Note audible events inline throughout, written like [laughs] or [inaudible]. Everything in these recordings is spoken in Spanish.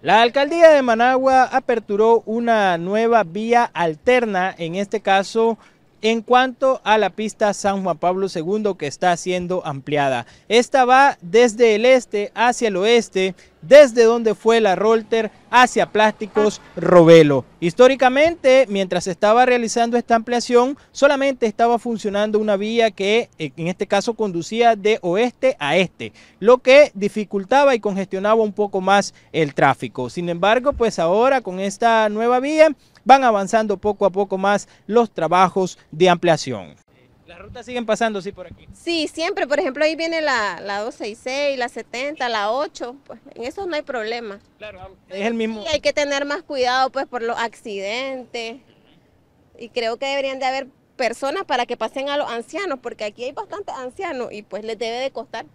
La alcaldía de Managua aperturó una nueva vía alterna, en este caso en cuanto a la pista San Juan Pablo II que está siendo ampliada. Esta va desde el este hacia el oeste desde donde fue la Rolter hacia Plásticos Robelo. Históricamente, mientras se estaba realizando esta ampliación, solamente estaba funcionando una vía que eh, en este caso conducía de oeste a este, lo que dificultaba y congestionaba un poco más el tráfico. Sin embargo, pues ahora con esta nueva vía van avanzando poco a poco más los trabajos de ampliación las rutas siguen pasando, sí, por aquí. Sí, siempre. Por ejemplo, ahí viene la, la 266, la 70, la 8. Pues en eso no hay problema. Claro, es el mismo. Y hay que tener más cuidado, pues, por los accidentes. Y creo que deberían de haber personas para que pasen a los ancianos, porque aquí hay bastantes ancianos y pues les debe de costar.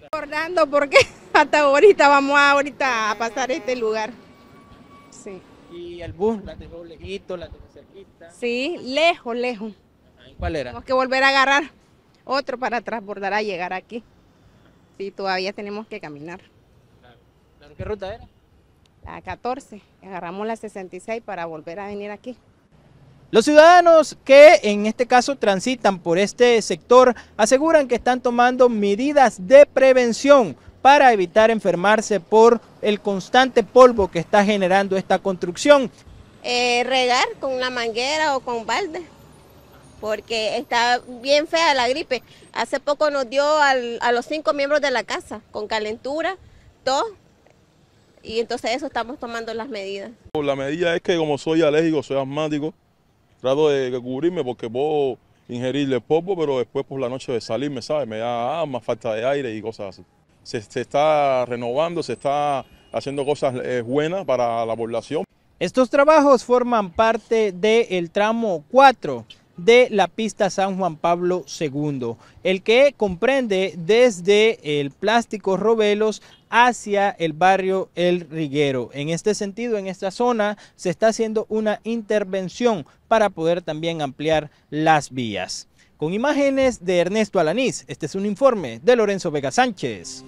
Recordando porque [laughs] hasta ahorita vamos a, ahorita a pasar este lugar. Sí. ¿Y el bus? ¿La dejó lejito, la dejó cerquita? Sí, lejos, lejos. ¿Cuál era? Tenemos que volver a agarrar otro para transbordar a llegar aquí. Sí, todavía tenemos que caminar. ¿Qué ruta era? La 14. Agarramos la 66 para volver a venir aquí. Los ciudadanos que en este caso transitan por este sector aseguran que están tomando medidas de prevención para evitar enfermarse por el constante polvo que está generando esta construcción. Eh, regar con la manguera o con balde porque está bien fea la gripe. Hace poco nos dio a los cinco miembros de la casa con calentura, tos, y entonces eso estamos tomando las medidas. La medida es que como soy alérgico, soy asmático, trato de cubrirme porque puedo ingerirle poco, pero después por la noche de salirme, ¿sabes? Me da más falta de aire y cosas así. Se, está renovando, se está haciendo cosas eh, buenas para la población. Estos trabajos forman parte del tramo 4 de la pista San Juan Pablo II, el que comprende desde el Plástico Robelos hacia el barrio El Riguero. En este sentido, en esta zona se está haciendo una intervención para poder también ampliar las vías. Con imágenes de Ernesto Alanís, este es un informe de Lorenzo Vega Sánchez.